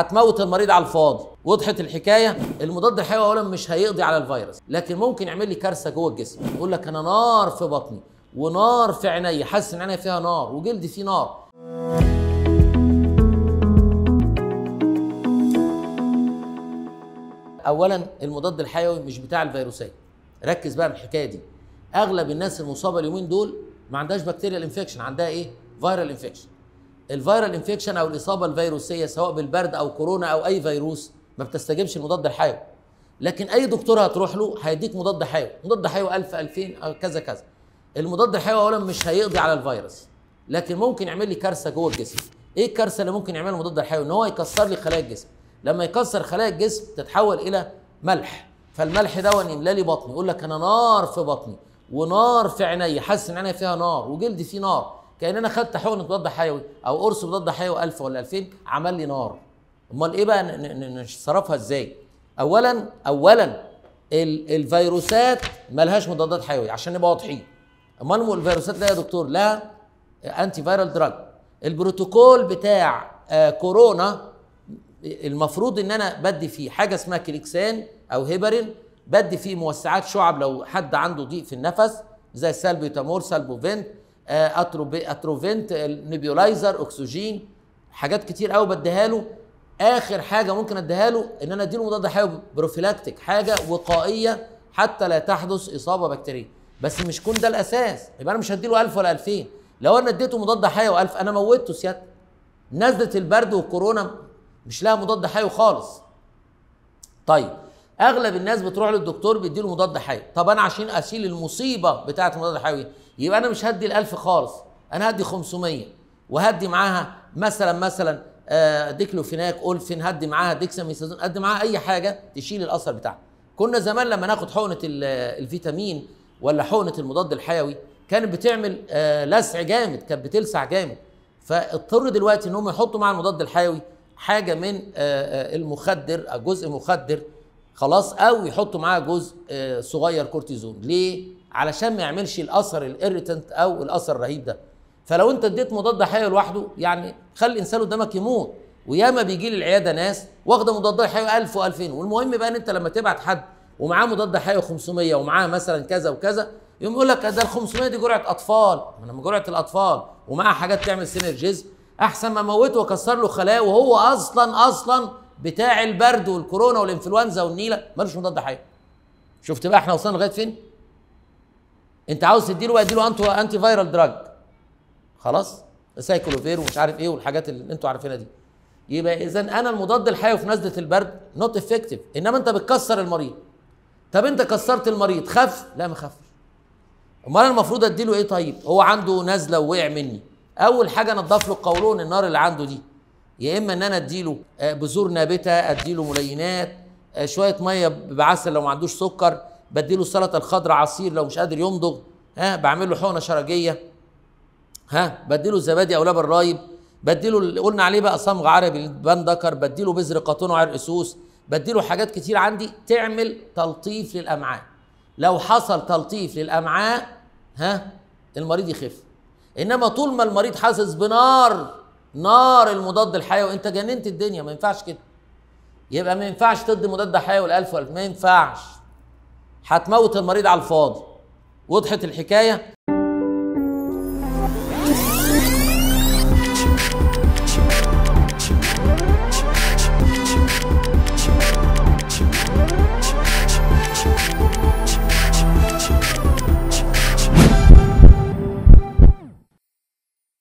هتموت المريض على الفاضي وضحت الحكايه المضاد الحيوي اولا مش هيقضي على الفيروس لكن ممكن يعمل لي كارثه جوه الجسم يقول لك انا نار في بطني ونار في عينيا حاسس ان عينيا فيها نار وجلدي فيه نار اولا المضاد الحيوي مش بتاع الفيروسات ركز بقى من الحكايه دي اغلب الناس المصابه اليومين دول ما عندهاش بكتيريا الانفكشن عندها ايه فيرال انفكشن الفيرال انفكشن او الاصابه الفيروسيه سواء بالبرد او كورونا او اي فيروس ما بتستجبش المضاد الحيوي لكن اي دكتور هتروح له هيديك مضاد حيوي مضاد حيوي 1000 2000 كذا كذا المضاد الحيوي اولا مش هيقضي على الفيروس لكن ممكن يعمل لي كارثه جوه الجسم ايه الكارثه اللي ممكن يعملها المضاد الحيوي ان هو يكسر لي خلايا الجسم لما يكسر خلايا الجسم تتحول الى ملح فالملح ده يملى لي بطني يقول لك انا نار في بطني ونار في عيني حاسس ان عيني فيها نار وجلدي فيه نار كان انا خدت حقنه مضاد حيوي او قرص مضاد حيوي 1000 ولا 2000 عمل لي نار امال ايه بقى نصرفها ازاي اولا اولا الفيروسات ملهاش مضادات حيويه عشان نبقى واضحين امال الفيروسات لا يا دكتور لا انتي فيرال دراج البروتوكول بتاع آه، كورونا المفروض ان انا بدي فيه حاجه اسمها كليكسان او هيبرين بدي فيه موسعات شعب لو حد عنده ضيق في النفس زي سالبو سلبوفنت آه، اتروفنت نيبيولايزر اكسجين حاجات كتير قوي بديها له اخر حاجه ممكن اديها له ان انا اديله مضاد حيوي بروفيلاكتيك حاجه وقائيه حتى لا تحدث اصابه بكتيريه بس مش كون ده الاساس يبقى انا مش هديله 1000 ولا 2000 لو انا اديته مضاد حيوي 1000 انا موتته سيادة نزله البرد والكورونا مش لها مضاد حيوي خالص طيب اغلب الناس بتروح للدكتور بيديله مضاد حيوي طب انا عشان اشيل المصيبه بتاعه المضاد الحيوي يبقى انا مش هدي ال1000 خالص انا هدي 500 وهدي معاها مثلا مثلا آه، ديكلوفيناك اولفين هدي معاها ديكساميثازون هدي معاها اي حاجه تشيل الاثر بتاعها كنا زمان لما ناخد حقنه آه، الفيتامين ولا حقنه المضاد الحيوي كانت بتعمل آه، لسع جامد كانت بتلسع جامد فاضطروا دلوقتي ان هم يحطوا مع المضاد الحيوي حاجه من المخدر جزء مخدر خلاص او يحطوا معاه جزء صغير كورتيزون ليه علشان ما يعملش الاثر الاريتنت او الاثر الرهيب ده فلو انت اديت مضاد حيوي لوحده يعني خلي الانسان قدامك يموت وياما بيجي لي العياده ناس واخده مضاد حيوي 1000 و2000 والمهم بقى ان انت لما تبعت حد ومعاه مضاد حيوي 500 ومعاه مثلا كذا وكذا يقوم يقول لك ده ال 500 دي جرعه اطفال ما انا جرعه الاطفال ومعاها حاجات تعمل سينرجيز احسن ما اموته واكسر له خلايا وهو اصلا اصلا بتاع البرد والكورونا والانفلونزا والنيله ملوش مضاد حيوي شفت بقى احنا وصلنا لغايه فين؟ انت عاوز تديله اديله انتو انتي فايرال دراج خلاص سايكلوفير ومش عارف ايه والحاجات اللي انتوا عارفينها دي يبقى اذا انا المضاد الحيوي في نزله البرد نوت افكتيف انما انت بتكسر المريض طب انت كسرت المريض خف لا ما خفش امال انا المفروض اديله ايه طيب هو عنده نزله ووقع مني اول حاجه انضف له القولون النار اللي عنده دي يا اما ان انا اديله آه، بذور نابته اديله ملينات آه، شويه ميه بعسل لو ما عندوش سكر بديله السلطه الخضراء عصير لو مش قادر يمضغ ها بعمل له حقنه شرجيه ها بديله الزبادي او لبن رايب بديله اللي قلنا عليه بقى صمغ عربي لبان ذكر بديله بذر قطن وعرق سوس بديله حاجات كتير عندي تعمل تلطيف للامعاء لو حصل تلطيف للامعاء ها المريض يخف انما طول ما المريض حاسس بنار نار المضاد الحيوي انت جننت الدنيا ما ينفعش كده يبقى ما ينفعش تدي مضاد حيوي الالف والف ما ينفعش هتموت المريض على الفاضي وضحت الحكايه